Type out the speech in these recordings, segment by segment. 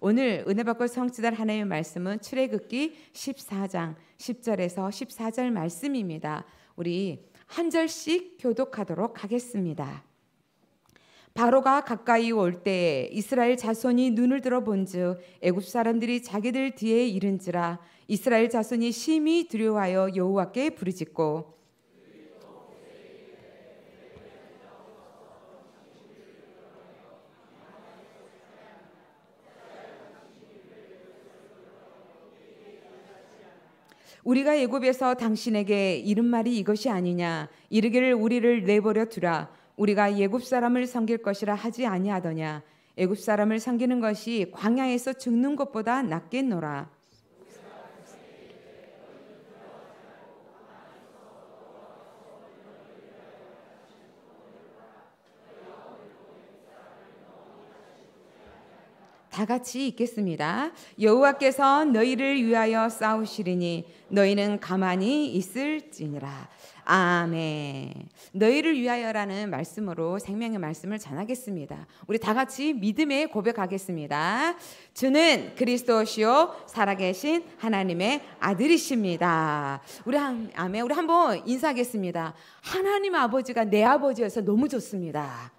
오늘 은혜 받고 성취될 하나님의 말씀은 출애굽기 14장 10절에서 14절 말씀입니다. 우리 한 절씩 교독하도록 하겠습니다. 바로가 가까이 올 때에 이스라엘 자손이 눈을 들어 본즉 애굽 사람들이 자기들 뒤에 이른지라 이스라엘 자손이 심히 두려워하여 여호와께 부르짖고 우리가 애굽에서 당신에게 이른 말이 이것이 아니냐 이르기를 우리를 내버려 두라 우리가 애굽 사람을 섬길 것이라 하지 아니하더냐 애굽 사람을 섬기는 것이 광야에서 죽는 것보다 낫겠노라 다 같이 읽겠습니다. 여호와께서 너희를 위하여 싸우시리니 너희는 가만히 있을지니라. 아멘. 너희를 위하여라는 말씀으로 생명의 말씀을 전하겠습니다. 우리 다 같이 믿음에 고백하겠습니다. 주는 그리스도시요 살아계신 하나님의 아들이십니다. 우리 한 아멘. 우리 한번 인사하겠습니다. 하나님 아버지가 내 아버지여서 너무 좋습니다.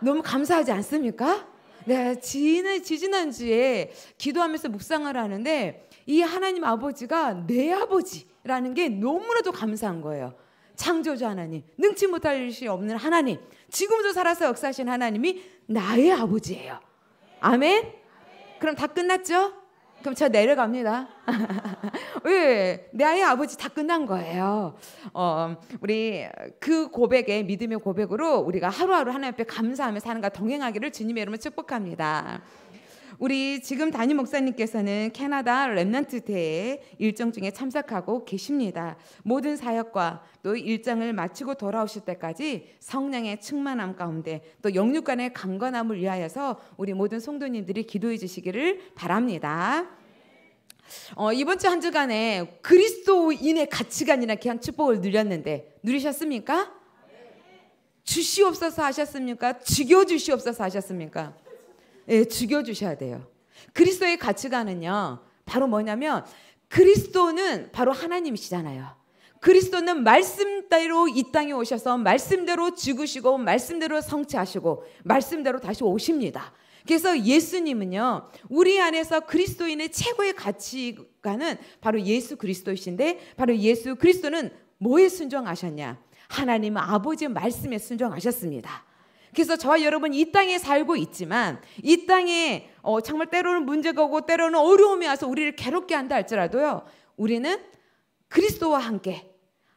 너무 감사하지 않습니까? 네, 지난 지지난주에 기도하면서 묵상을 하는데 이 하나님 아버지가 내 아버지라는 게 너무나도 감사한 거예요. 창조주 하나님, 능치 못할 수 없는 하나님, 지금도 살아서 역사하신 하나님이 나의 아버지예요. 아멘. 그럼 다 끝났죠? 그럼 저 내려갑니다. 왜? 내 아이 아버지 다 끝난 거예요. 어, 우리 그 고백에 믿음의 고백으로 우리가 하루하루 하나님 앞에 감사하며 사는가 동행하기를 주님의 이름으로 축복합니다. 우리 지금 담임 목사님께서는 캐나다 랩넌트 대회 일정 중에 참석하고 계십니다. 모든 사역과 또 일정을 마치고 돌아오실 때까지 성령의 충만함 가운데 또 영육 간의 강건함을 위하여서 우리 모든 성도님들이 기도해 주시기를 바랍니다. 어, 이번 주 한 주간에 그리스도인의 가치관이나 귀한 축복을 누렸는데 누리셨습니까? 주시옵소서 하셨습니까? 죽여 주시옵소서 하셨습니까? 예, 죽여주셔야 돼요. 그리스도의 가치관은요, 바로 뭐냐면 그리스도는 바로 하나님이시잖아요. 그리스도는 말씀대로 이 땅에 오셔서 말씀대로 죽으시고 말씀대로 성취하시고 말씀대로 다시 오십니다. 그래서 예수님은요, 우리 안에서 그리스도인의 최고의 가치관은 바로 예수 그리스도이신데, 바로 예수 그리스도는 뭐에 순종하셨냐? 하나님 아버지 말씀에 순종하셨습니다. 그래서 저와 여러분 이 땅에 살고 있지만 이 땅에 어, 정말 때로는 문제가 오고 때로는 어려움이 와서 우리를 괴롭게 한다 할지라도요. 우리는 그리스도와 함께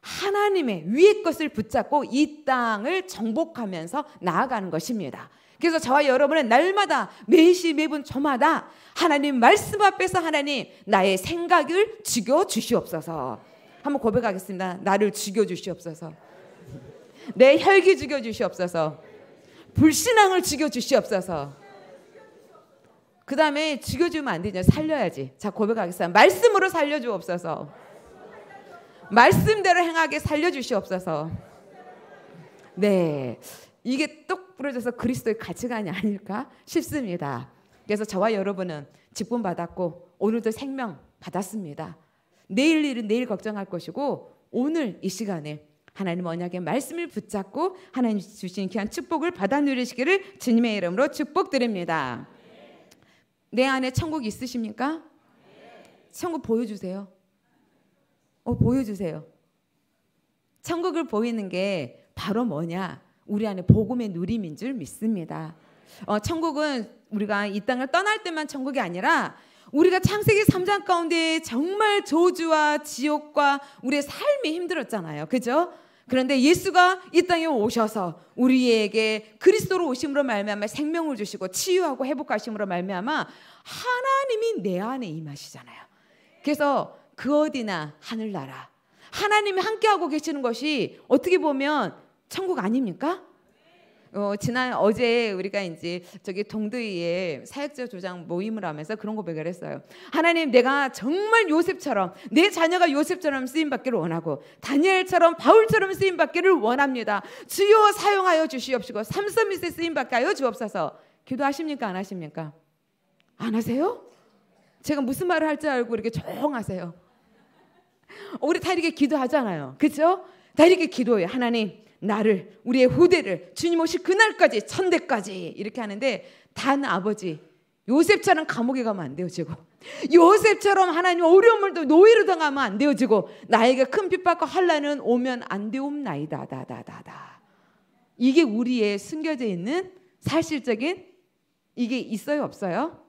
하나님의 위의 것을 붙잡고 이 땅을 정복하면서 나아가는 것입니다. 그래서 저와 여러분은 날마다 매시 매분 저마다 하나님 말씀 앞에서 하나님 나의 생각을 죽여 주시옵소서. 한번 고백하겠습니다. 나를 죽여 주시옵소서. 내 혈기 죽여 주시옵소서. 불신앙을 죽여주시옵소서. 그 다음에 죽여주면 안 되냐. 살려야지. 자, 고백하겠습니다. 말씀으로 살려주옵소서. 말씀대로 행하게 살려주시옵소서. 네. 이게 똑 부러져서 그리스도의 가치관이 아닐까 싶습니다. 그래서 저와 여러분은 직분 받았고, 오늘도 생명 받았습니다. 내일 일은 내일 걱정할 것이고, 오늘 이 시간에 하나님 언약의 말씀을 붙잡고 하나님 주신 귀한 축복을 받아 누리시기를 주님의 이름으로 축복드립니다. 내 안에 천국 있으십니까? 천국 보여주세요. 어, 보여주세요. 천국을 보이는 게 바로 뭐냐? 우리 안에 복음의 누림인 줄 믿습니다. 어, 천국은 우리가 이 땅을 떠날 때만 천국이 아니라 우리가 창세기 3장 가운데 정말 저주와 지옥과 우리의 삶이 힘들었잖아요. 그죠? 그런데 예수가 이 땅에 오셔서 우리에게 그리스도로 오심으로 말미암아 생명을 주시고 치유하고 회복하심으로 말미암아 하나님이 내 안에 임하시잖아요. 그래서 그 어디나 하늘나라 하나님이 함께하고 계시는 것이 어떻게 보면 천국 아닙니까? 어, 지난 어제 우리가 이제 저기 동두이에 사역자 조장 모임을 하면서 그런 고백을 했어요. 하나님 내가 정말 요셉처럼 내 자녀가 요셉처럼 쓰임 받기를 원하고 다니엘처럼 바울처럼 쓰임 받기를 원합니다. 주여 사용하여 주시옵시고 삼서밋에 쓰임 받게 하여 주옵소서. 기도하십니까 안 하십니까? 안 하세요? 제가 무슨 말을 할 줄 알고 이렇게 조용하세요. 우리 다 이렇게 기도하잖아요. 그죠? 다 이렇게 기도해요. 하나님, 나를 우리의 후대를 주님 오실 그날까지 천대까지 이렇게 하는데 단 아버지 요셉처럼 감옥에 가면 안 돼요 지금 요셉처럼 하나님 어려움을 노예로 당하면 안 돼요 지금 나에게 큰 핍박과 환란은 오면 안 되옵나이다 다다다다 이게 우리의 숨겨져 있는 사실적인 이게 있어요 없어요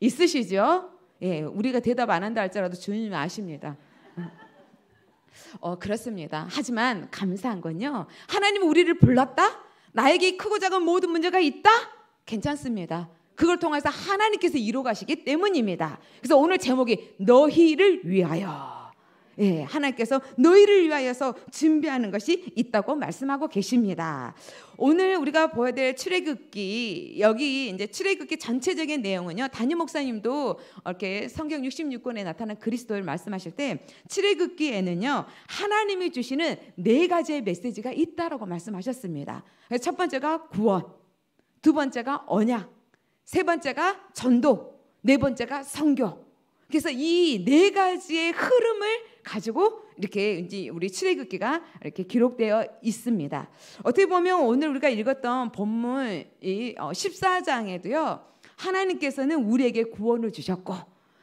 있으시죠 예 우리가 대답 안 한다 할지라도 주님 아십니다 어, 그렇습니다. 하지만 감사한 건요. 하나님 우리를 불렀다? 나에게 크고 작은 모든 문제가 있다? 괜찮습니다. 그걸 통해서 하나님께서 이루어 가시기 때문입니다. 그래서 오늘 제목이 너희를 위하여. 예, 하나님께서 너희를 위하여서 준비하는 것이 있다고 말씀하고 계십니다. 오늘 우리가 보야될 출애굽기 여기 이제 출애굽기 전체적인 내용은요. 단임 목사님도 이렇게 성경 66권에 나타난 그리스도를 말씀하실 때 출애굽기에는요. 하나님이 주시는 네 가지의 메시지가 있다라고 말씀하셨습니다. 첫 번째가 구원, 두 번째가 언약, 세 번째가 전도, 네 번째가 성교. 그래서 이 네 가지의 흐름을 가지고 이렇게 이제 우리 출애굽기가 이렇게 기록되어 있습니다. 어떻게 보면 오늘 우리가 읽었던 본문 이 14장에도요. 어, 하나님께서는 우리에게 구원을 주셨고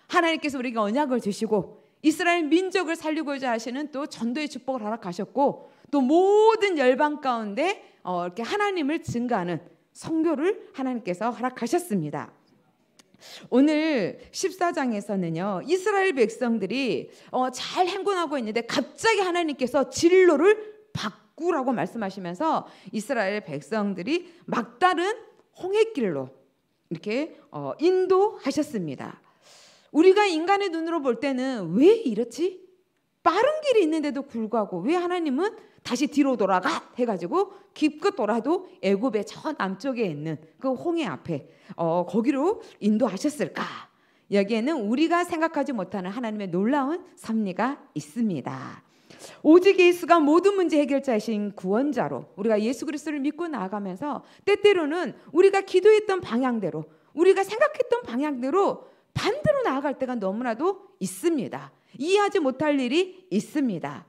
하나님께서 우리에게 언약을 주시고 이스라엘 민족을 살리고자 하시는 또 전도의 축복을 허락하셨고 또 모든 열방 가운데 어, 이렇게 하나님을 증가하는 성교를 하나님께서 허락하셨습니다. 오늘 14장에서는요. 이스라엘 백성들이 어, 잘 행군하고 있는데 갑자기 하나님께서 진로를 바꾸라고 말씀하시면서 이스라엘 백성들이 막다른 홍해길로 이렇게 어, 인도하셨습니다. 우리가 인간의 눈으로 볼 때는 왜 이렇지? 빠른 길이 있는데도 불구하고 왜 하나님은 다시 뒤로 돌아가 해가지고 깊게 돌아도 애굽의 저 남쪽에 있는 그 홍해 앞에 어, 거기로 인도하셨을까? 여기에는 우리가 생각하지 못하는 하나님의 놀라운 섭리가 있습니다. 오직 예수가 모든 문제 해결자이신 구원자로 우리가 예수 그리스도를 믿고 나아가면서 때때로는 우리가 기도했던 방향대로 우리가 생각했던 방향대로 반대로 나아갈 때가 너무나도 있습니다. 이해하지 못할 일이 있습니다.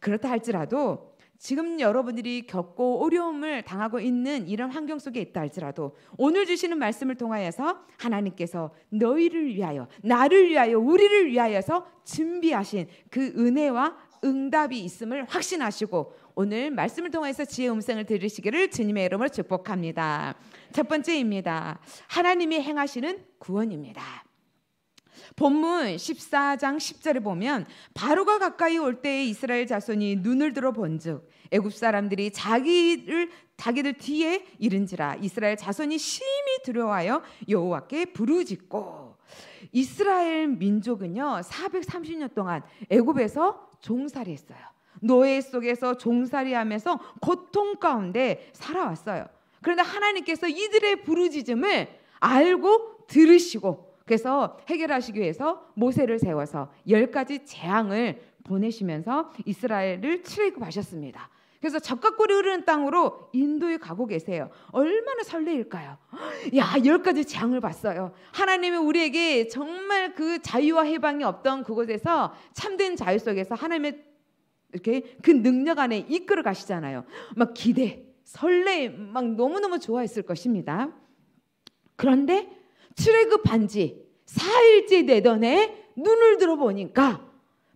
그렇다 할지라도 지금 여러분들이 겪고 어려움을 당하고 있는 이런 환경 속에 있다 할지라도 오늘 주시는 말씀을 통하여서 하나님께서 너희를 위하여 나를 위하여 우리를 위하여서 준비하신 그 은혜와 응답이 있음을 확신하시고 오늘 말씀을 통해서 지혜 음성을 들으시기를 주님의 이름으로 축복합니다. 첫 번째입니다. 하나님이 행하시는 구원입니다. 본문 14장 1 0절을 보면 바로가 가까이 올 때에 이스라엘 자손이 눈을 들어 본즉 애굽 사람들이 자기를 자기들 뒤에 이른지라 이스라엘 자손이 심히 두려워하여 여호와께 부르짖고 이스라엘 민족은요 430년 동안 애굽에서 종살이했어요. 노예 속에서 종살이하면서 고통 가운데 살아왔어요. 그런데 하나님께서 이들의 부르짖음을 알고 들으시고 그래서 해결하시기 위해서 모세를 세워서 열 가지 재앙을 보내시면서 이스라엘을 출애굽하셨습니다. 그래서 젖가골이 흐르는 땅으로 인도에 가고 계세요. 얼마나 설레일까요? 야, 열 가지 재앙을 봤어요. 하나님이 우리에게 정말 그 자유와 해방이 없던 그곳에서 참된 자유 속에서 하나님의 이렇게 그 능력 안에 이끌어 가시잖아요. 막 기대, 설레, 막 너무너무 좋아했을 것입니다. 그런데 출애굽한 지 4일째 되던 해 눈을 들어보니까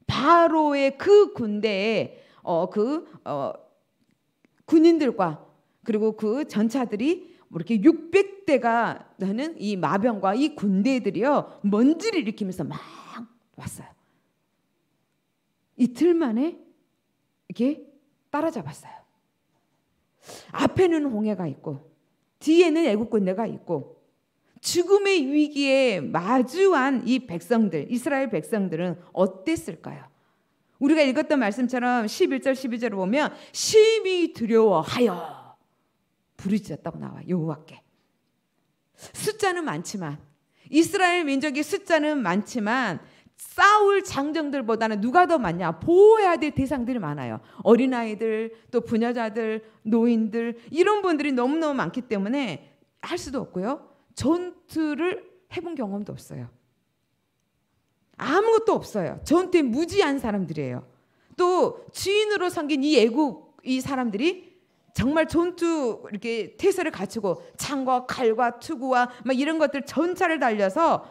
바로의 그 군대에 어, 그 어, 군인들과 그리고 그 전차들이 뭐 이렇게 600대가 되는 이 마병과 이 군대들이요 먼지를 일으키면서 막 왔어요. 이틀 만에 이렇게 따라잡았어요. 앞에는 홍해가 있고 뒤에는 애국 군대가 있고 죽음의 위기에 마주한 이 백성들, 이스라엘 백성들은 어땠을까요? 우리가 읽었던 말씀처럼 11절, 12절을 보면 심히 두려워하여 부르짖었다고 나와 여호와께. 숫자는 많지만 이스라엘 민족의 숫자는 많지만 싸울 장정들보다는 누가 더 많냐? 보호해야 될 대상들이 많아요. 어린아이들, 또 부녀자들, 노인들, 이런 분들이 너무너무 많기 때문에 할 수도 없고요. 전투를 해본 경험도 없어요. 아무것도 없어요. 전투에 무지한 사람들이에요. 또 주인으로 섬긴 이 애국 이 사람들이 정말 전투 이렇게 태세를 갖추고 창과 칼과 투구와 막 이런 것들 전차를 달려서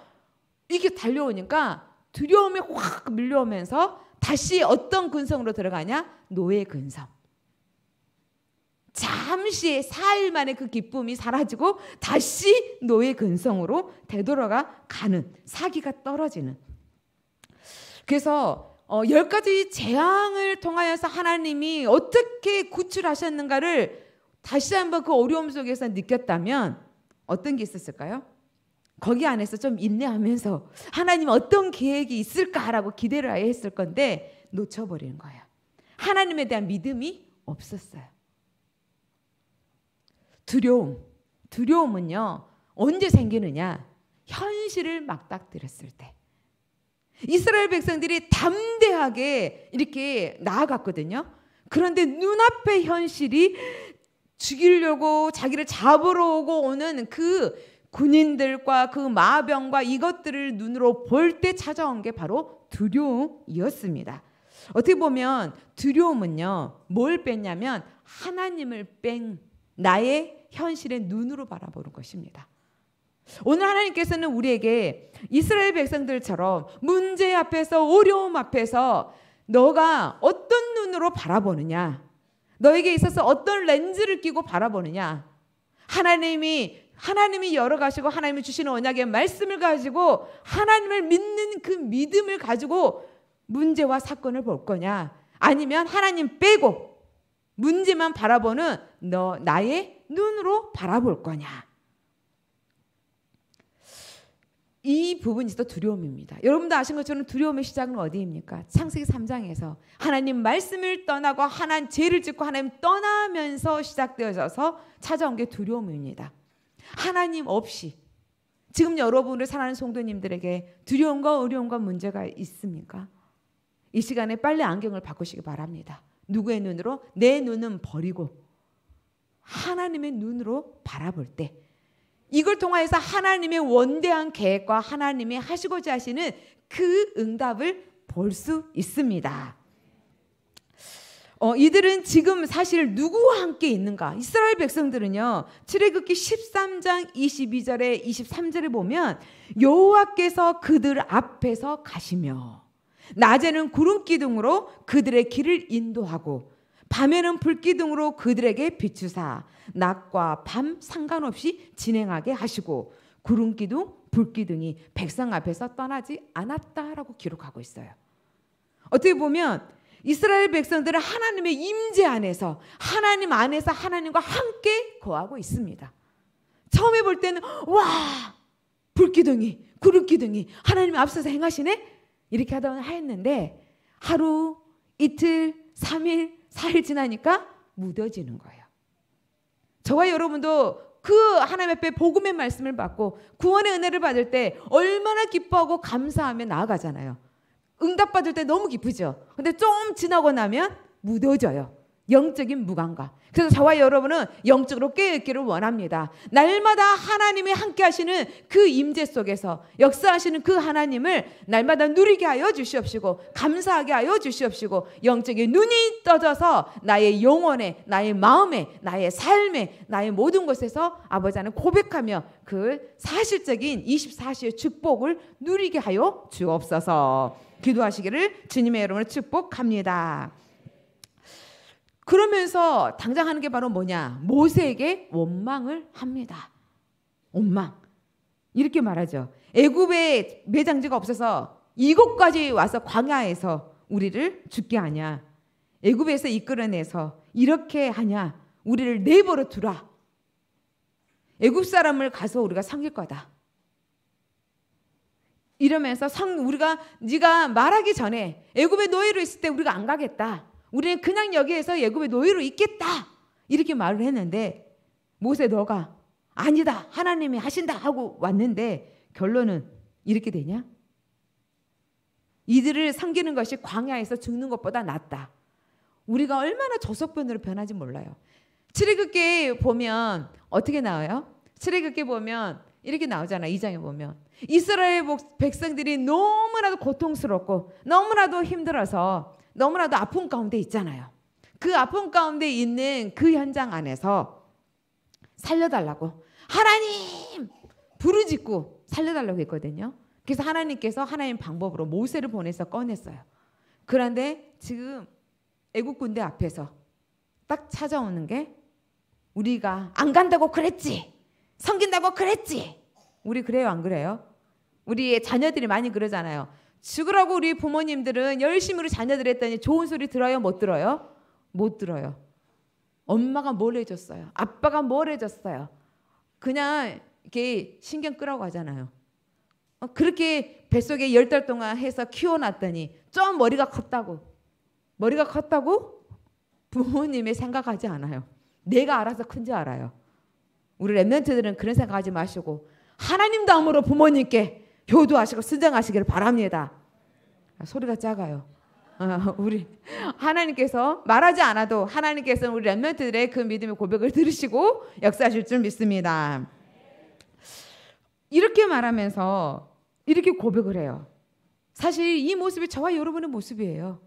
이게 달려오니까 두려움이 확 밀려오면서 다시 어떤 근성으로 들어가냐? 노예 근성. 잠시의 사흘 만에 그 기쁨이 사라지고 다시 노예 근성으로 되돌아가 가는 사기가 떨어지는. 그래서 어, 열 가지 재앙을 통하여서 하나님이 어떻게 구출하셨는가를 다시 한번 그 어려움 속에서 느꼈다면 어떤 게 있었을까요? 거기 안에서 좀 인내하면서 하나님 어떤 계획이 있을까라고 기대를 아예 했을 건데 놓쳐버리는 거예요. 하나님에 대한 믿음이 없었어요. 두려움. 두려움은요, 언제 생기느냐? 현실을 막닥뜨렸을 때. 이스라엘 백성들이 담대하게 이렇게 나아갔거든요. 그런데 눈앞의 현실이 죽이려고 자기를 잡으러 오고 오는 그 군인들과 그 마병과 이것들을 눈으로 볼 때 찾아온 게 바로 두려움이었습니다. 어떻게 보면 두려움은요, 뭘 뺐냐면 하나님을 뺀 나의 현실의 눈으로 바라보는 것입니다. 오늘 하나님께서는 우리에게 이스라엘 백성들처럼 문제 앞에서 어려움 앞에서 너가 어떤 눈으로 바라보느냐? 너에게 있어서 어떤 렌즈를 끼고 바라보느냐? 하나님이 하나님이 열어가시고 하나님이 주시는 언약의 말씀을 가지고 하나님을 믿는 그 믿음을 가지고 문제와 사건을 볼 거냐? 아니면 하나님 빼고 문제만 바라보는 너 나의 눈으로 바라볼 거냐. 이 부분이 또 두려움입니다. 여러분도 아신 것처럼 두려움의 시작은 어디입니까? 창세기 3장에서 하나님 말씀을 떠나고 하나님 죄를 짓고 하나님 떠나면서 시작되어져서 찾아온 게 두려움입니다. 하나님 없이 지금 여러분을 사랑하는 성도님들에게 두려움과 어려움과 문제가 있습니까? 이 시간에 빨리 안경을 바꾸시기 바랍니다. 누구의 눈으로? 내 눈은 버리고 하나님의 눈으로 바라볼 때 이걸 통하여서 하나님의 원대한 계획과 하나님이 하시고자 하시는 그 응답을 볼 수 있습니다. 어, 이들은 지금 사실 누구와 함께 있는가? 이스라엘 백성들은요. 출애굽기 13장 22절에 23절에 보면 여호와께서 그들 앞에서 가시며 낮에는 구름 기둥으로 그들의 길을 인도하고 밤에는 불 기둥으로 그들에게 비추사 낮과 밤 상관없이 진행하게 하시고 구름 기둥, 불 기둥이 백성 앞에서 떠나지 않았다라고 기록하고 있어요. 어떻게 보면 이스라엘 백성들은 하나님의 임재 안에서 하나님 안에서 하나님과 함께 거하고 있습니다. 처음에 볼 때는 와 불기둥이 구름기둥이 하나님 앞서서 행하시네 이렇게 하다 였는데 하루, 이틀, 3일, 4일 지나니까 묻어지는 거예요. 저와 여러분도 그 하나님 앞에 복음의 말씀을 받고 구원의 은혜를 받을 때 얼마나 기뻐하고 감사하며 나아가잖아요. 응답받을 때 너무 기쁘죠. 근데 좀 지나고 나면 무뎌져요. 영적인 무관과. 그래서 저와 여러분은 영적으로 깨어있기를 원합니다. 날마다 하나님이 함께 하시는 그 임재 속에서 역사하시는 그 하나님을 날마다 누리게 하여 주시옵시고 감사하게 하여 주시옵시고 영적인 눈이 떠져서 나의 영혼에 나의 마음에 나의 삶에 나의 모든 것에서 아버지는 고백하며 그 사실적인 24시의 축복을 누리게 하여 주옵소서. 기도하시기를 주님의 이름으로 축복합니다. 그러면서 당장 하는 게 바로 뭐냐? 모세에게 원망을 합니다. 원망. 이렇게 말하죠. 애굽에 매장지가 없어서 이곳까지 와서 광야에서 우리를 죽게 하냐. 애굽에서 이끌어내서 이렇게 하냐. 우리를 내버려 두라. 애굽 사람을 가서 우리가 섬길 거다. 이러면서 상, 우리가 네가 말하기 전에 애굽의 노예로 있을 때 우리가 안 가겠다. 우리는 그냥 여기에서 예굽의 노예로 있겠다. 이렇게 말을 했는데 모세 너가 아니다. 하나님이 하신다 하고 왔는데 결론은 이렇게 되냐? 이들을 섬기는 것이 광야에서 죽는 것보다 낫다. 우리가 얼마나 저속변으로 변하지 몰라요. 출애굽기 보면 어떻게 나와요? 출애굽기 보면 이렇게 나오잖아. 이장에 보면 이스라엘 백성들이 너무나도 고통스럽고 너무나도 힘들어서 너무나도 아픔 가운데 있잖아요. 그 아픔 가운데 있는 그 현장 안에서 살려달라고 하나님 부르짖고 살려달라고 했거든요. 그래서 하나님께서 하나님 방법으로 모세를 보내서 꺼냈어요. 그런데 지금 애국 군대 앞에서 딱 찾아오는 게 우리가 안 간다고 그랬지. 성긴다고 그랬지. 우리 그래요, 안 그래요? 우리의 자녀들이 많이 그러잖아요. 죽으라고 우리 부모님들은 열심으로 자녀들 했더니 좋은 소리 들어요? 못 들어요? 못 들어요. 엄마가 뭘 해줬어요? 아빠가 뭘 해줬어요? 그냥 이렇게 신경 끄라고 하잖아요. 어, 그렇게 뱃속에 열 달 동안 해서 키워놨더니 좀 머리가 컸다고. 머리가 컸다고? 부모님의 생각하지 않아요. 내가 알아서 큰 줄 알아요. 우리 랩런트들은 그런 생각하지 마시고 하나님 다음으로 부모님께 교도하시고 순장하시기를 바랍니다. 아, 소리가 작아요. 아, 우리 하나님께서 말하지 않아도 하나님께서는 우리 렘넌트들의 그 믿음의 고백을 들으시고 역사하실 줄 믿습니다. 이렇게 말하면서 이렇게 고백을 해요. 사실 이 모습이 저와 여러분의 모습이에요.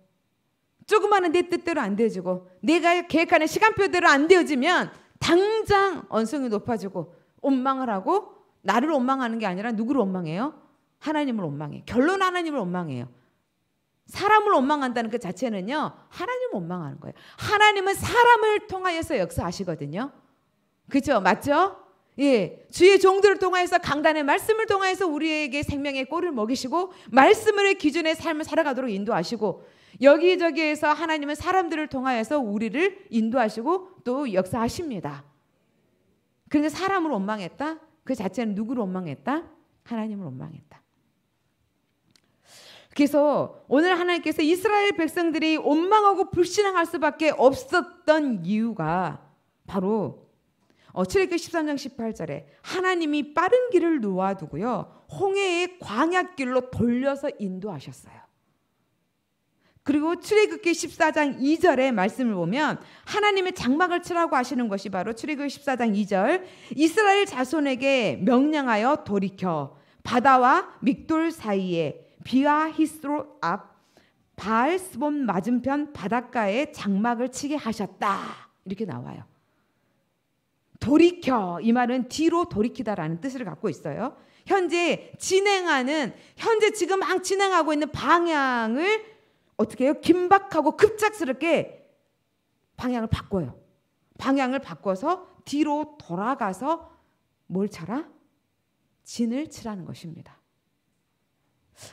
조그마한 내 뜻대로 안 되어지고 내가 계획하는 시간표대로 안 되어지면 당장 언성이 높아지고 원망을 하고 나를 원망하는 게 아니라 누구를 원망해요? 하나님을 원망해. 결론 하나님을 원망해요. 사람을 원망한다는 그 자체는요, 하나님을 원망하는 거예요. 하나님은 사람을 통하여서 역사하시거든요. 그죠? 맞죠? 예. 주의 종들을 통하여서 강단의 말씀을 통하여서 우리에게 생명의 꼴을 먹이시고, 말씀을 기준의 삶을 살아가도록 인도하시고, 여기저기에서 하나님은 사람들을 통하여서 우리를 인도하시고 또 역사하십니다. 그런데 사람을 원망했다? 그 자체는 누구를 원망했다? 하나님을 원망했다. 그래서 오늘 하나님께서 이스라엘 백성들이 원망하고 불신앙할 수밖에 없었던 이유가 바로 어, 출애굽 13장 18절에 하나님이 빠른 길을 놓아두고요. 홍해의 광약길로 돌려서 인도하셨어요. 그리고 출애굽기 14장 2절의 말씀을 보면 하나님의 장막을 치라고 하시는 것이 바로 출애굽기 14장 2절 이스라엘 자손에게 명령하여 돌이켜 바다와 믹돌 사이에 비와 히스로 앞 바알스본 맞은편 바닷가에 장막을 치게 하셨다. 이렇게 나와요. 돌이켜 이 말은 뒤로 돌이키다라는 뜻을 갖고 있어요. 현재 진행하는 현재 지금 막 진행하고 있는 방향을 어떻게 해요? 긴박하고 급작스럽게 방향을 바꿔요. 방향을 바꿔서 뒤로 돌아가서 뭘 쳐라? 진을 치라는 것입니다.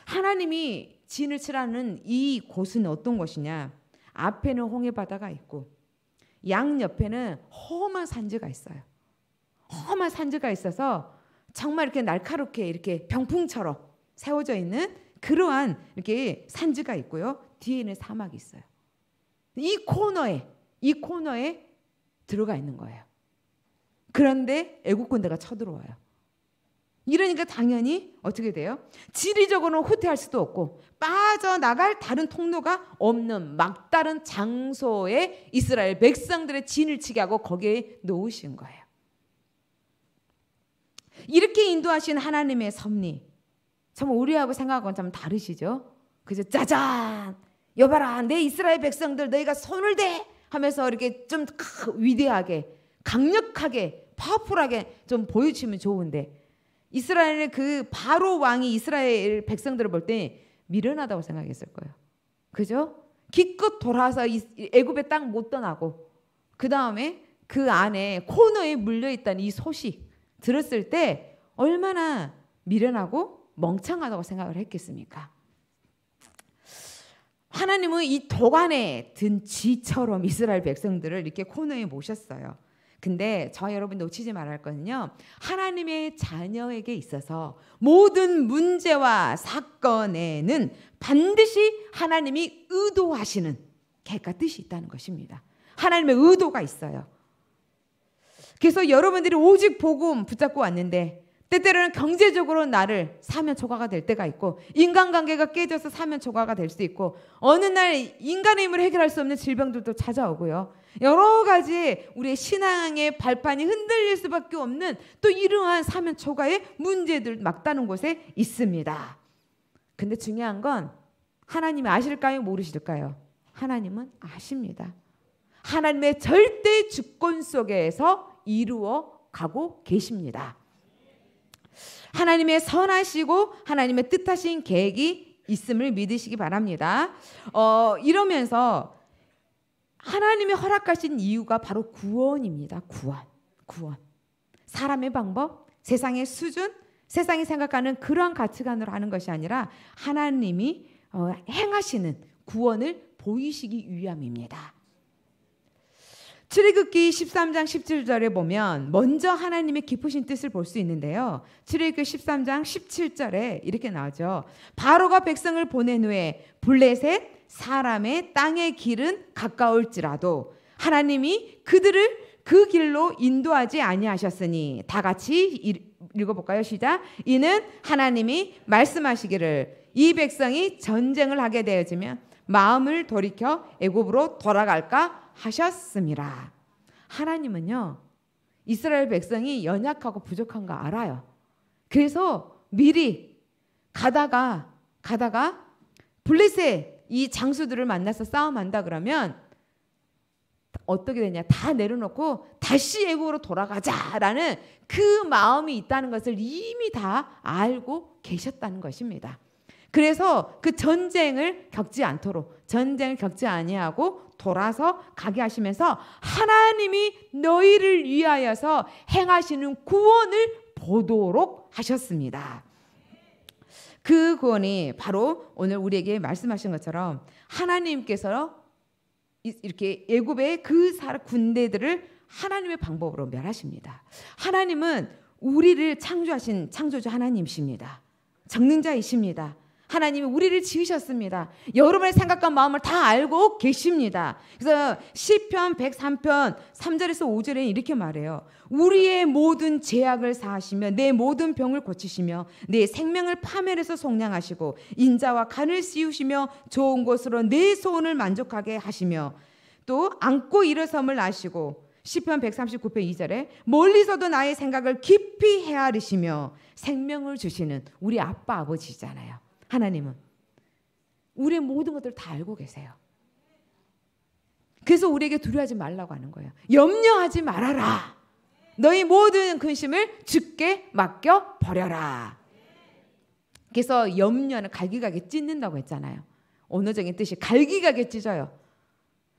하나님이 진을 치라는 이 곳은 어떤 것이냐? 앞에는 홍해 바다가 있고 양 옆에는 험한 산지가 있어요. 험한 산지가 있어서 정말 이렇게 날카롭게 이렇게 병풍처럼 세워져 있는 그러한 이렇게 산지가 있고요. 뒤에는 사막이 있어요. 이 코너에 이 코너에 들어가 있는 거예요. 그런데 애국 군대가 쳐들어와요. 이러니까 당연히 어떻게 돼요? 지리적으로는 후퇴할 수도 없고 빠져나갈 다른 통로가 없는 막다른 장소에 이스라엘 백성들의 진을 치게 하고 거기에 놓으신 거예요. 이렇게 인도하신 하나님의 섭리. 참 우리하고 생각하고는 참 다르시죠? 그래서 짜잔! 여봐라, 내 이스라엘 백성들 너희가 손을 대! 하면서 이렇게 좀 위대하게, 강력하게, 파워풀하게 좀 보여주면 좋은데 이스라엘의 그 바로 왕이 이스라엘 백성들을 볼 때 미련하다고 생각했을 거예요. 그죠? 기껏 돌아서 애굽의 땅 못 떠나고 그 다음에 그 안에 코너에 물려 있다는 이 소식 들었을 때 얼마나 미련하고 멍청하다고 생각을 했겠습니까? 하나님은 이 도관에 든 쥐처럼 이스라엘 백성들을 이렇게 코너에 모셨어요. 근데 저 여러분 놓치지 말아할 거는요. 하나님의 자녀에게 있어서 모든 문제와 사건에는 반드시 하나님이 의도하시는 계획과 뜻이 있다는 것입니다. 하나님의 의도가 있어요. 그래서 여러분들이 오직 복음 붙잡고 왔는데 때때로는 경제적으로 나를 사면 초과가 될 때가 있고 인간관계가 깨져서 사면 초과가 될 수 있고 어느 날 인간의 힘을 해결할 수 없는 질병들도 찾아오고요. 여러 가지 우리의 신앙의 발판이 흔들릴 수밖에 없는 또 이러한 사면 초과의 문제들 막다른 곳에 있습니다. 근데 중요한 건 하나님이 아실까요? 모르실까요? 하나님은 아십니다. 하나님의 절대 주권 속에서 이루어 가고 계십니다. 하나님의 선하시고 하나님의 뜻하신 계획이 있음을 믿으시기 바랍니다. 어, 이러면서 하나님이 허락하신 이유가 바로 구원입니다. 구원. 구원. 사람의 방법, 세상의 수준, 세상이 생각하는 그러한 가치관으로 하는 것이 아니라 하나님이 어, 행하시는 구원을 보이시기 위함입니다. 출애굽기 13장 17절에 보면 먼저 하나님의 깊으신 뜻을 볼 수 있는데요. 출애굽기 13장 17절에 이렇게 나오죠. 바로가 백성을 보낸 후에 블레셋, 사람의 땅의 길은 가까울지라도 하나님이 그들을 그 길로 인도하지 아니하셨으니 다 같이 읽어볼까요? 시작. 이는 하나님이 말씀하시기를 이 백성이 전쟁을 하게 되어지면 마음을 돌이켜 애굽으로 돌아갈까 하셨습니다. 하나님은요 이스라엘 백성이 연약하고 부족한 거 알아요. 그래서 미리 가다가 가다가 블레셋 이 장수들을 만나서 싸움한다 그러면 어떻게 되냐? 다 내려놓고 다시 애국으로 돌아가자라는 그 마음이 있다는 것을 이미 다 알고 계셨다는 것입니다. 그래서 그 전쟁을 겪지 않도록 전쟁을 겪지 아니하고 돌아서 가게 하시면서 하나님이 너희를 위하여서 행하시는 구원을 보도록 하셨습니다. 그 구원이 바로 오늘 우리에게 말씀하신 것처럼 하나님께서 이렇게 예굽의 그 군대들을 하나님의 방법으로 멸하십니다. 하나님은 우리를 창조하신 창조주 하나님이십니다. 정능자이십니다. 하나님이 우리를 지으셨습니다. 여러분의 생각과 마음을 다 알고 계십니다. 그래서 시편 103편 3절에서 5절에 이렇게 말해요. 우리의 모든 제약을 사하시며 내 모든 병을 고치시며 내 생명을 파멸해서 속량하시고 인자와 간을 씌우시며 좋은 곳으로 내 소원을 만족하게 하시며 또 안고 일어섬을 아시고 시편 139편 2절에 멀리서도 나의 생각을 깊이 헤아리시며 생명을 주시는 우리 아빠 아버지잖아요. 하나님은. 우리의 모든 것들을 다 알고 계세요. 그래서 우리에게 두려워하지 말라고 하는 거예요. 염려하지 말아라. 너희 모든 근심을 주께 맡겨 버려라. 그래서 염려는 갈기가게 찢는다고 했잖아요. 언어적인 뜻이 갈기가게 찢어요.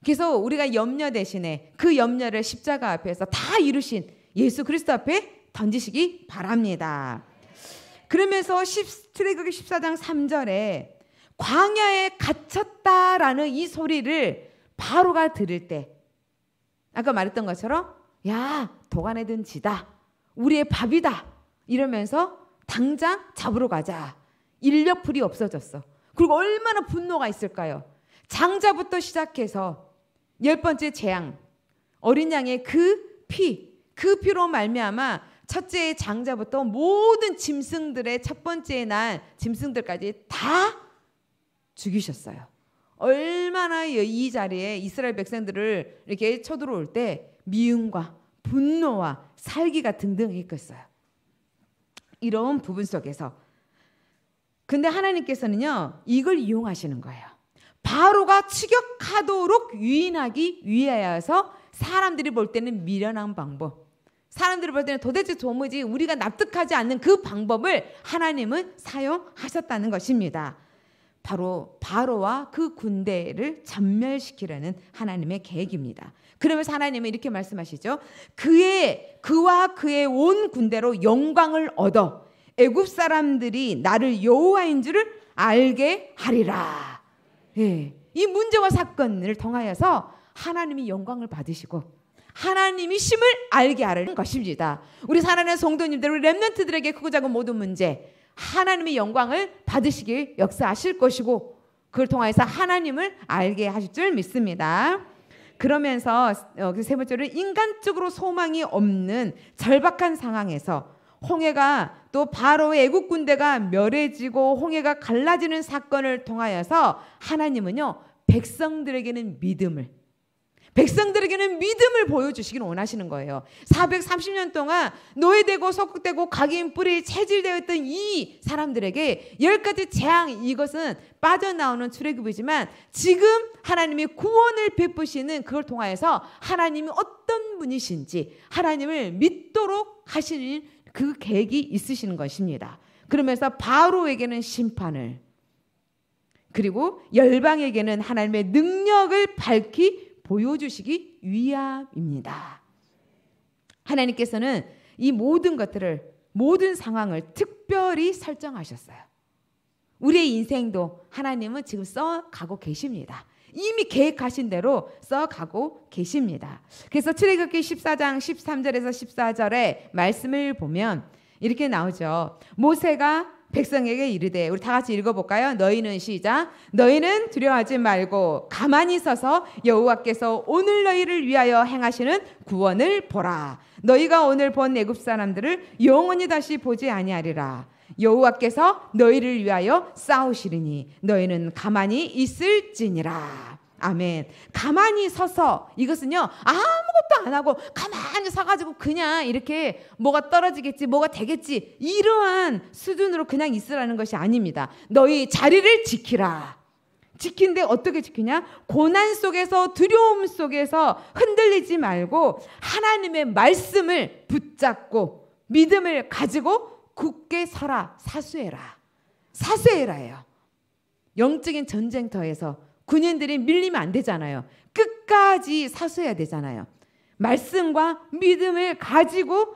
그래서 우리가 염려 대신에 그 염려를 십자가 앞에서 다 이루신 예수 그리스도 앞에 던지시기 바랍니다. 그러면서 1 출애굽기 14장 3절에 광야에 갇혔다라는 이 소리를 바로가 들을 때 아까 말했던 것처럼 야도가내든 지다 우리의 밥이다 이러면서 당장 잡으러 가자 인력풀이 없어졌어 그리고 얼마나 분노가 있을까요 장자부터 시작해서 열 번째 재앙 어린 양의 그 피, 그 피로 말미암아 첫째 의 장자부터 모든 짐승들의 첫 번째 날 짐승들까지 다 죽이셨어요. 얼마나 이 자리에 이스라엘 백성들을 이렇게 쳐들어올 때 미움과 분노와 살기가 등등 있겠어요. 이런 부분 속에서 근데 하나님께서는요 이걸 이용하시는 거예요. 바로가 추격하도록 유인하기 위하여서 사람들이 볼 때는 미련한 방법, 사람들을볼 때는 도대체 도무지 우리가 납득하지 않는 그 방법을 하나님은 사용하셨다는 것입니다. 바로 바로와 그 군대를 전멸시키려는 하나님의 계획입니다. 그러면서 하나님은 이렇게 말씀하시죠. 그의 그와 그의 온 군대로 영광을 얻어 애굽 사람들이 나를 여호와인 줄을 알게 하리라. 예. 이 문제와 사건을 통하여서 하나님이 영광을 받으시고 하나님이심을 알게 하는 것입니다. 우리 사랑하는 성도님들, 우리 랩런트들에게 크고 작은 모든 문제, 하나님의 영광을 받으시길 역사하실 것이고, 그걸 통해서 하나님을 알게 하실 줄 믿습니다. 그러면서 어, 그 세 번째로 인간적으로 소망이 없는 절박한 상황에서 홍해가 또바로 애국 군대가 멸해지고 홍해가 갈라지는 사건을 통하여서 하나님은요 백성들에게는 믿음을 백성들에게는 믿음을 보여주시길 원하시는 거예요. 430년 동안 노예되고 석국되고 각인 뿌리 체질되어 던이 사람들에게 열 가지 재앙 이것은 빠져나오는 출애굽이지만 지금 하나님이 구원을 베푸시는 그걸 통하여서 하나님이 어떤 분이신지 하나님을 믿도록 하시는 그 계획이 있으시는 것입니다. 그러면서 바로에게는 심판을 그리고 열방에게는 하나님의 능력을 밝히 보여주시기 위함입니다. 하나님께서는 이 모든 것들을 모든 상황을 특별히 설정하셨어요. 우리의 인생도 하나님은 지금 써가고 계십니다. 이미 계획하신 대로 써가고 계십니다. 그래서 출애굽기 14장 13절에서 14절의 말씀을 보면 이렇게 나오죠. 모세가 백성에게 이르되 우리 다 같이 읽어볼까요? 너희는 시작 너희는 두려워하지 말고 가만히 서서 여호와께서 오늘 너희를 위하여 행하시는 구원을 보라 너희가 오늘 본 애굽 사람들을 영원히 다시 보지 아니하리라 여호와께서 너희를 위하여 싸우시리니 너희는 가만히 있을지니라 아멘. 가만히 서서 이것은요 아무것도 안 하고 가만히 서가지고 그냥 이렇게 뭐가 떨어지겠지 뭐가 되겠지 이러한 수준으로 그냥 있으라는 것이 아닙니다. 너희 자리를 지키라. 지킨데 어떻게 지키냐? 고난 속에서 두려움 속에서 흔들리지 말고 하나님의 말씀을 붙잡고 믿음을 가지고 굳게 서라 사수해라 사수해라예요. 영적인 전쟁터에서 군인들이 밀리면 안 되잖아요. 끝까지 사수해야 되잖아요. 말씀과 믿음을 가지고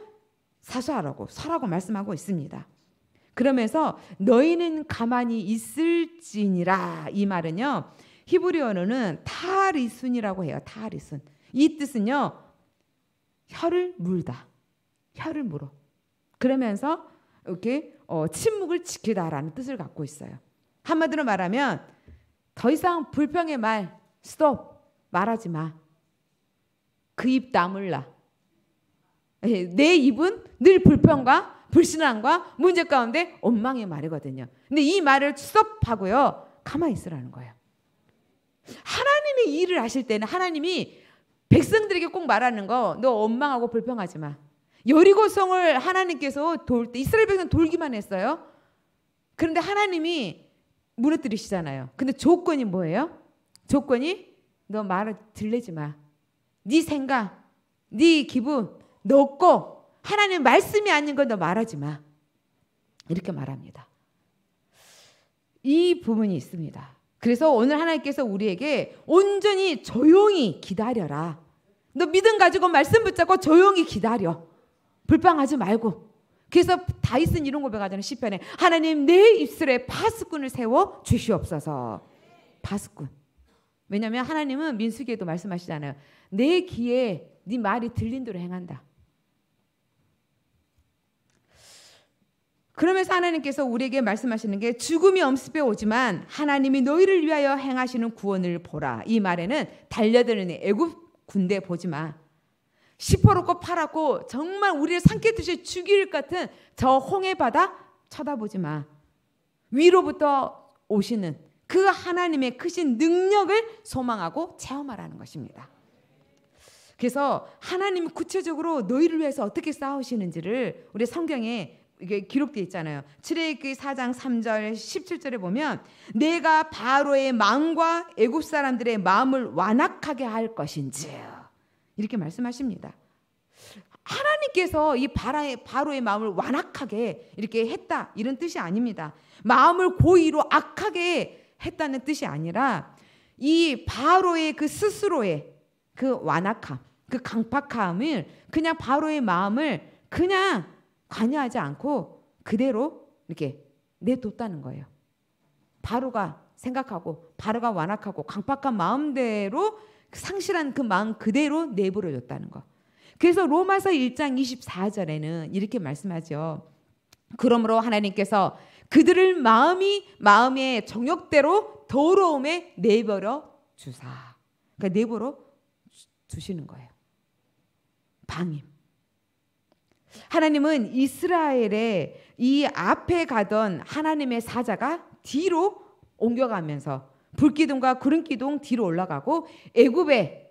사수하라고 서라고 말씀하고 있습니다. 그러면서 너희는 가만히 있을지니라 이 말은요. 히브리어로는 타리순이라고 해요. 타리순. 이 뜻은요. 혀를 물다. 혀를 물어. 그러면서 이렇게 어, 침묵을 지키다라는 뜻을 갖고 있어요. 한마디로 말하면 더 이상 불평의 말, 스톱, 말하지 마. 그입 다물라. 예, 내 입은 늘 불평과 불신앙과 문제 가운데 원망의 말이거든요. 근데 이 말을 스톱하고요. 가만히 있으라는 거예요. 하나님의 일을 하실 때는 하나님이 백성들에게 꼭 말하는 거너 원망하고 불평하지 마. 여리고성을 하나님께서 돌 때 이스라엘 백성 돌기만 했어요. 그런데 하나님이 무너뜨리시잖아요. 근데 조건이 뭐예요? 조건이 너 말을 들리지 마. 네 생각, 네 기분, 너 없고 하나님 말씀이 아닌 건 너 말하지 마. 이렇게 말합니다. 이 부분이 있습니다. 그래서 오늘 하나님께서 우리에게 온전히 조용히 기다려라. 너 믿음 가지고 말씀 붙잡고 조용히 기다려. 불평하지 말고. 그래서 다이슨 이런 고백하잖아요. 시편에 하나님 내 입술에 파수꾼을 세워 주시옵소서. 파수꾼. 왜냐하면 하나님은 민수기에도 말씀하시잖아요. 내 귀에 네 말이 들린 대로 행한다. 그러면서 하나님께서 우리에게 말씀하시는 게 죽음이 엄습해 오지만 하나님이 너희를 위하여 행하시는 구원을 보라. 이 말에는 달려드는 애굽 군대 보지 마. 시퍼롭고 파랗고 정말 우리를 삼키듯이 죽일 것 같은 저 홍해 바다 쳐다보지 마. 위로부터 오시는 그 하나님의 크신 능력을 소망하고 체험하라는 것입니다. 그래서 하나님 구체적으로 너희를 위해서 어떻게 싸우시는지를 우리 성경에 이게 기록되어 있잖아요. 출애굽기 4장 3절 17절에 보면 내가 바로의 마음과 애굽 사람들의 마음을 완악하게 할 것인지요. 이렇게 말씀하십니다. 하나님께서 이 바라의, 바로의 마음을 완악하게 이렇게 했다 이런 뜻이 아닙니다. 마음을 고의로 악하게 했다는 뜻이 아니라 이 바로의 그 스스로의 그 완악함, 그 강팍함을 그냥 바로의 마음을 그냥 관여하지 않고 그대로 이렇게 내뒀다는 거예요. 바로가 생각하고 바로가 완악하고 강팍한 마음대로 그 상실한 그 마음 그대로 내버려 뒀다는 것. 그래서 로마서 1장 24절에는 이렇게 말씀하죠. 그러므로 하나님께서 그들을 마음이 마음의 정욕대로 더러움에 내버려 주사. 그러니까 내버려 두시는 거예요. 방임. 하나님은 이스라엘의 이 앞에 가던 하나님의 사자가 뒤로 옮겨가면서 불기둥과 구름기둥 뒤로 올라가고 애굽의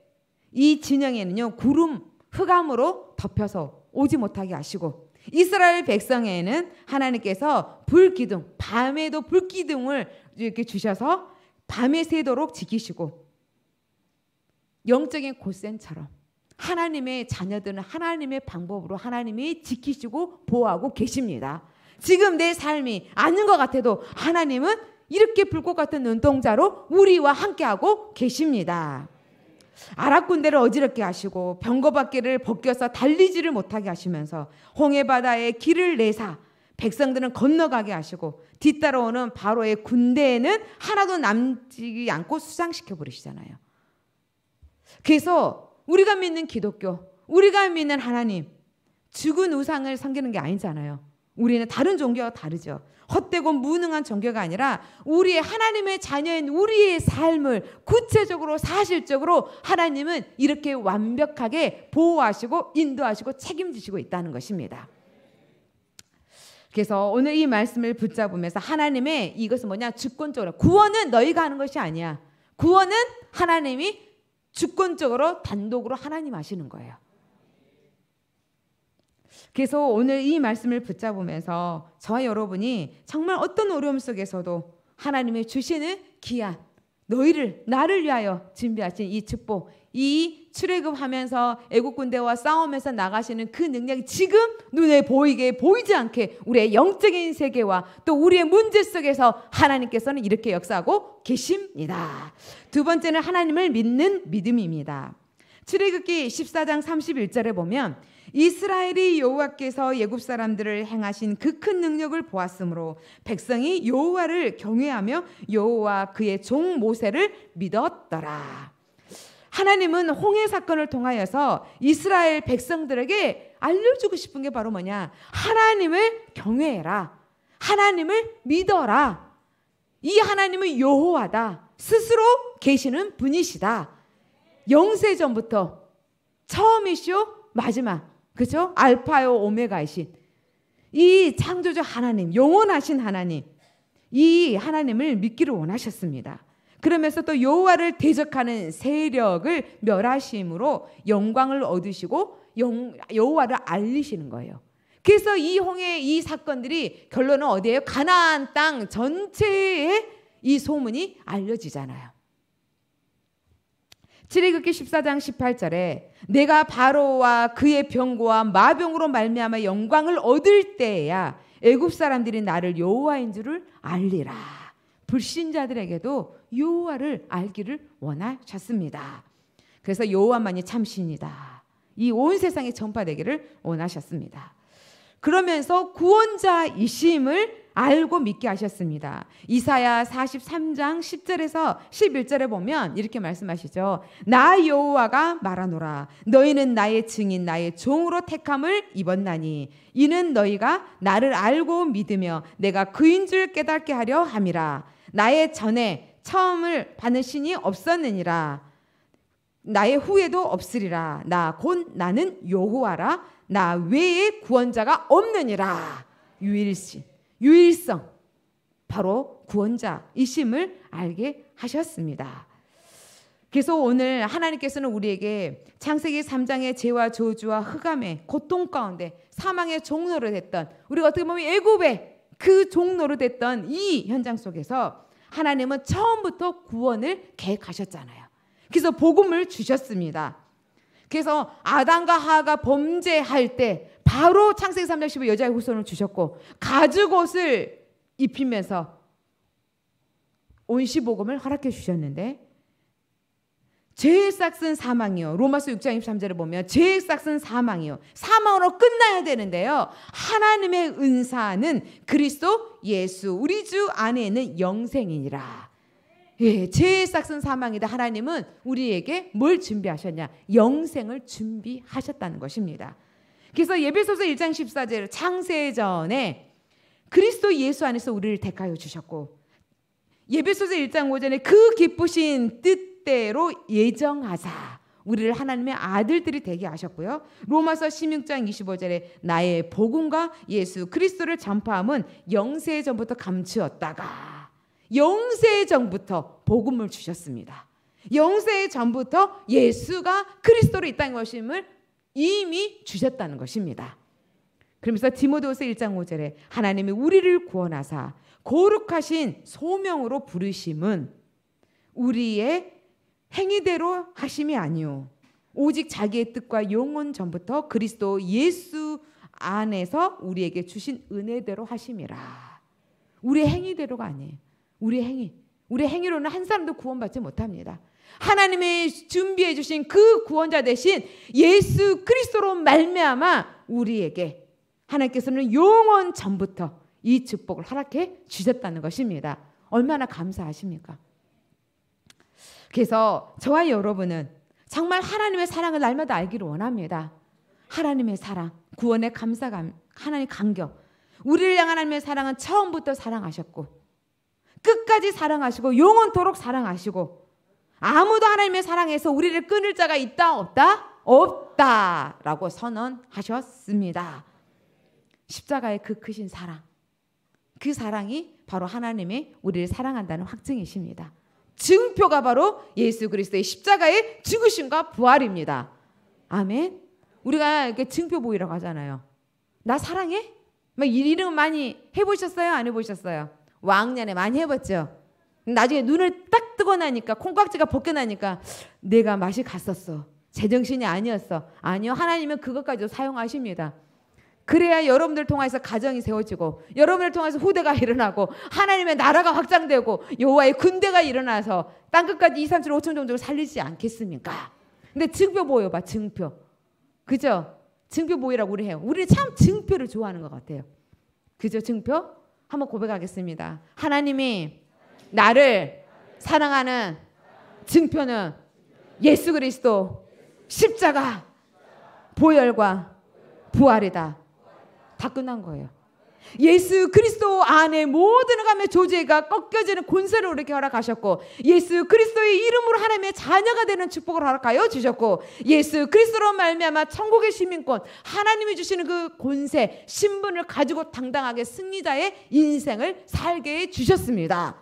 이 진영에는요 구름 흑암으로 덮여서 오지 못하게 하시고 이스라엘 백성에는 하나님께서 불기둥 밤에도 불기둥을 이렇게 주셔서 밤에 새도록 지키시고 영적인 고센처럼 하나님의 자녀들은 하나님의 방법으로 하나님이 지키시고 보호하고 계십니다. 지금 내 삶이 아닌 것 같아도 하나님은 이렇게 불꽃 같은 눈동자로 우리와 함께하고 계십니다. 아랍군대를 어지럽게 하시고 병거밖에를 벗겨서 달리지를 못하게 하시면서 홍해바다에 길을 내사 백성들은 건너가게 하시고 뒤따라오는 바로의 군대에는 하나도 남지 않고 수장시켜 버리시잖아요. 그래서 우리가 믿는 기독교, 우리가 믿는 하나님, 죽은 우상을 섬기는 게 아니잖아요. 우리는 다른 종교와 다르죠. 헛되고 무능한 종교가 아니라 우리의 하나님의 자녀인 우리의 삶을 구체적으로 사실적으로 하나님은 이렇게 완벽하게 보호하시고 인도하시고 책임지시고 있다는 것입니다. 그래서 오늘 이 말씀을 붙잡으면서 하나님의 이것은 뭐냐? 주권적으로 구원은 너희가 하는 것이 아니야. 구원은 하나님이 주권적으로 단독으로 하나님 하시는 거예요. 그래서 오늘 이 말씀을 붙잡으면서 저와 여러분이 정말 어떤 어려움 속에서도 하나님의 주시는 기한 너희를 나를 위하여 준비하신 이 축복 이 출애굽하면서 애국 군대와 싸움에서 나가시는 그 능력이 지금 눈에 보이게 보이지 않게 우리의 영적인 세계와 또 우리의 문제 속에서 하나님께서는 이렇게 역사하고 계십니다. 두 번째는 하나님을 믿는 믿음입니다. 출애굽기 14장 31절에 보면 이스라엘이 여호와께서 예굽 사람들을 행하신 그 큰 능력을 보았으므로 백성이 여호와를 경외하며 여호와 그의 종 모세를 믿었더라. 하나님은 홍해 사건을 통하여서 이스라엘 백성들에게 알려주고 싶은 게 바로 뭐냐? 하나님을 경외해라. 하나님을 믿어라. 이 하나님은 여호와다. 스스로 계시는 분이시다. 영세 전부터 처음이시오 마지막 그죠? 알파요 오메가이신 이 창조주 하나님, 영원하신 하나님, 이 하나님을 믿기를 원하셨습니다. 그러면서 또 여호와를 대적하는 세력을 멸하심으로 영광을 얻으시고 영, 여호와를 알리시는 거예요. 그래서 이 홍해 이 사건들이 결론은 어디예요? 가나안 땅 전체에 이 소문이 알려지잖아요. 지리극기 14장 18절에 내가 바로와 그의 병고와 마병으로 말미암아 영광을 얻을 때에야 애굽 사람들이 나를 여호와인 줄을 알리라. 불신자들에게도 여호와를 알기를 원하셨습니다. 그래서 여호와만이 참신이다. 이 온 세상에 전파되기를 원하셨습니다. 그러면서 구원자이심을 알고 믿게 하셨습니다. 이사야 43장 10절에서 11절에 보면 이렇게 말씀하시죠. 나 여호와가 말하노라 너희는 나의 증인 나의 종으로 택함을 입었나니 이는 너희가 나를 알고 믿으며 내가 그인 줄 깨닫게 하려 함이라 나의 전에 처음을 받는 신이 없었느니라 나의 후에도 없으리라 나 곧 나는 여호와라 나 외에 구원자가 없느니라 유일신 유일성, 바로 구원자이심을 알게 하셨습니다. 그래서 오늘 하나님께서는 우리에게 창세기 3장의 죄와 저주와 흑암의 고통 가운데 사망의 종로를 됐던 우리가 어떻게 보면 애굽의 그 종로를 됐던 이 현장 속에서 하나님은 처음부터 구원을 계획하셨잖아요. 그래서 복음을 주셨습니다. 그래서 아담과 하하가 범죄할 때 바로 창세기 3장 1 5 여자의 후손을 주셨고 가죽옷을 입히면서 온시복음을 허락해 주셨는데 제일 싹은 사망이요. 로마서 6장 23절을 보면 제일 싹은 사망이요. 사망으로 끝나야 되는데요. 하나님의 은사는 그리스도 예수 우리 주 안에 있는 영생이니라. 예, 제일 싹은 사망이다. 하나님은 우리에게 뭘 준비하셨냐? 영생을 준비하셨다는 것입니다. 그래서 예배소서 1장 14절 창세전에 그리스도 예수 안에서 우리를 대가여 주셨고 예배소서 1장 5절에 그 기쁘신 뜻대로 예정하사 우리를 하나님의 아들들이 되게 하셨고요. 로마서 16장 25절에 나의 복음과 예수 그리스도를 전파함은 영세 전부터 감추었다가 영세 전부터 복음을 주셨습니다. 영세 전부터 예수가 그리스도로 있다는 것임을 이미 주셨다는 것입니다. 그러면서 디모데후서 1장 5절에 하나님이 우리를 구원하사 거룩하신 소명으로 부르심은 우리의 행위대로 하심이 아니요 오직 자기의 뜻과 영혼 전부터 그리스도 예수 안에서 우리에게 주신 은혜대로 하심이라. 우리의 행위대로가 아니에요. 우리의 행위. 우리의 행위로는 한 사람도 구원받지 못합니다. 하나님의 준비해 주신 그 구원자 대신 예수 그리스도로 말미암아 우리에게 하나님께서는 영원 전부터 이 축복을 허락해 주셨다는 것입니다. 얼마나 감사하십니까? 그래서 저와 여러분은 정말 하나님의 사랑을 날마다 알기를 원합니다. 하나님의 사랑, 구원의 감사감, 하나님 감격. 우리를 향한 하나님의 사랑은 처음부터 사랑하셨고 끝까지 사랑하시고 영원토록 사랑하시고 아무도 하나님의 사랑에서 우리를 끊을 자가 있다 없다 없다라고 선언하셨습니다. 십자가의 그 크신 사랑. 그 사랑이 바로 하나님이 우리를 사랑한다는 확증이십니다. 증표가 바로 예수 그리스도의 십자가의 죽으심과 부활입니다. 아멘. 우리가 이렇게 증표 보이라고 하잖아요. 나 사랑해? 막 이름 많이 해보셨어요? 안 해보셨어요? 왕년에 많이 해봤죠? 나중에 눈을 딱 뜨고 나니까 콩깍지가 벗겨나니까 내가 맛이 갔었어. 제정신이 아니었어. 아니요. 하나님은 그것까지도 사용하십니다. 그래야 여러분들 통해서 가정이 세워지고 여러분을 통해서 후대가 일어나고 하나님의 나라가 확장되고 여호와의 군대가 일어나서 땅 끝까지 2, 3, 7, 5천 종족을 살리지 않겠습니까? 근데 증표 보여봐 증표 그죠? 증표 보이라고 우리 해요. 우리는 참 증표를 좋아하는 것 같아요. 그죠? 증표? 한번 고백하겠습니다. 하나님이 나를 사랑하는 증표는 예수 그리스도 십자가 보혈과 부활이다. 다 끝난 거예요. 예수 그리스도 안에 모든 감의 조제가 꺾여지는 권세를 우리에게 허락하셨고 예수 그리스도의 이름으로 하나님의 자녀가 되는 축복을 허락하여 주셨고 예수 그리스도로 말미암아 천국의 시민권 하나님이 주시는 그 권세 신분을 가지고 당당하게 승리자의 인생을 살게 해 주셨습니다.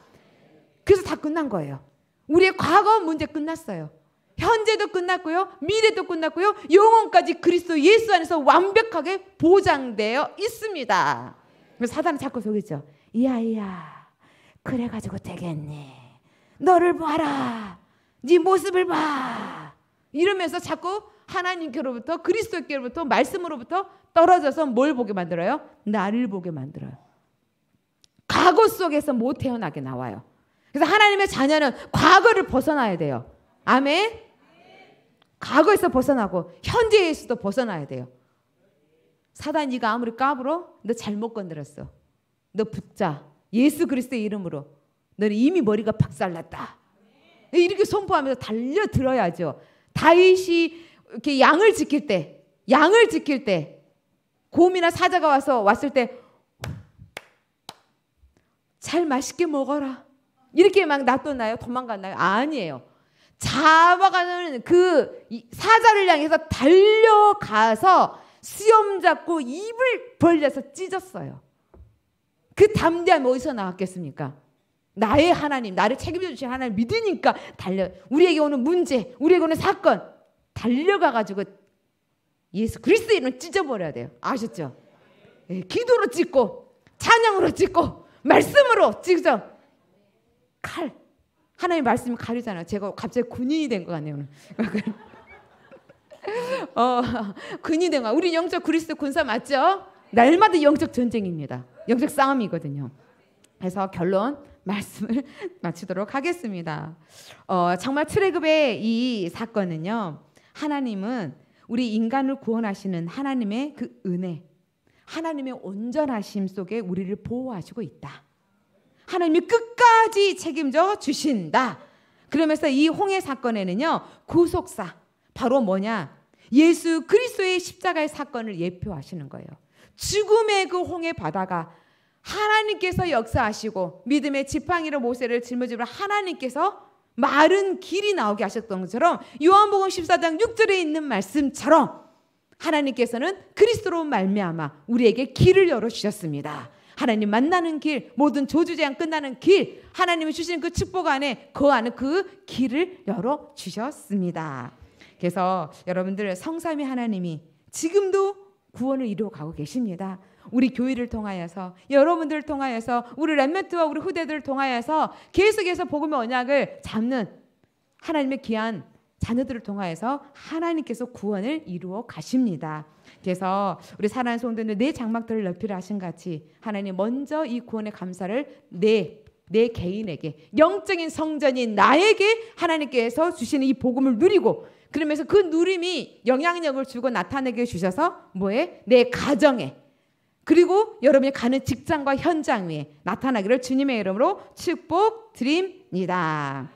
그래서 다 끝난 거예요. 우리의 과거 문제 끝났어요. 현재도 끝났고요. 미래도 끝났고요. 영혼까지 그리스도 예수 안에서 완벽하게 보장되어 있습니다. 사단은 자꾸 속이죠. 이야 이야. 그래 가지고 되겠니? 너를 봐라. 네 모습을 봐. 이러면서 자꾸 하나님께로부터 그리스도께로부터 말씀으로부터 떨어져서 뭘 보게 만들어요? 나를 보게 만들어요. 과거 속에서 못 태어나게 나와요. 그래서 하나님의 자녀는 과거를 벗어나야 돼요. 아멘. 과거에서 벗어나고 현재에서도 벗어나야 돼요. 사단 이가 아무리 까불어 너 잘못 건드렸어. 너 붙자. 예수 그리스도의 이름으로 너는 이미 머리가 박살났다. 이렇게 선포하면서 달려 들어야죠. 다윗이 이렇게 양을 지킬 때, 양을 지킬 때 곰이나 사자가 와서 왔을 때 잘 맛있게 먹어라. 이렇게 막 놔뒀나요? 도망갔나요? 아니에요. 잡아가는 그 사자를 향해서 달려가서 수염 잡고 입을 벌려서 찢었어요. 그 담대함이 어디서 나왔겠습니까? 나의 하나님, 나를 책임져 주신 하나님 믿으니까 달려, 우리에게 오는 문제, 우리에게 오는 사건, 달려가가지고 예수 그리스도 이름 찢어버려야 돼요. 아셨죠? 예, 기도로 찢고, 찬양으로 찢고, 말씀으로 찢어. 칼. 하나님 말씀이 가리잖아요. 제가 갑자기 군인이 된 것 같네요. 어, 군인이 된 거. 우리 영적 그리스도 군사 맞죠? 날마다 영적 전쟁입니다. 영적 싸움이거든요. 그래서 결론 말씀을 마치도록 하겠습니다. 어, 정말 트레급의 이 사건은요. 하나님은 우리 인간을 구원하시는 하나님의 그 은혜, 하나님의 온전하심 속에 우리를 보호하시고 있다. 하나님이 끝까지 책임져 주신다. 그러면서 이 홍해 사건에는요, 구속사, 바로 뭐냐? 예수 그리스도의 십자가의 사건을 예표하시는 거예요. 죽음의 그 홍해 바다가 하나님께서 역사하시고 믿음의 지팡이로 모세를 짊어지면 하나님께서 마른 길이 나오게 하셨던 것처럼 요한복음 14장 6절에 있는 말씀처럼 하나님께서는 그리스도로 말미암아 우리에게 길을 열어 주셨습니다. 하나님 만나는 길, 모든 조주제한 끝나는 길, 하나님이 주시는 그 축복 안에 그 안에 그 길을 열어 주셨습니다. 그래서 여러분들 성삼위 하나님이 지금도 구원을 이루어 가고 계십니다. 우리 교회를 통하여서 여러분들을 통하여서 우리 렘멘트와 우리 후대들을 통하여서 계속해서 복음의 언약을 잡는 하나님의 귀한 자녀들을 통하여서 하나님께서 구원을 이루어 가십니다. 그래서 우리 사랑하는 성도들 내 장막들을 넓히라 하신 같이 하나님 먼저 이 구원의 감사를 내 내 개인에게 영적인 성전인 나에게 하나님께서 주시는 이 복음을 누리고 그러면서 그 누림이 영향력을 주고 나타내게 주셔서 뭐에 내 가정에 그리고 여러분이 가는 직장과 현장 위에 나타나기를 주님의 이름으로 축복드립니다.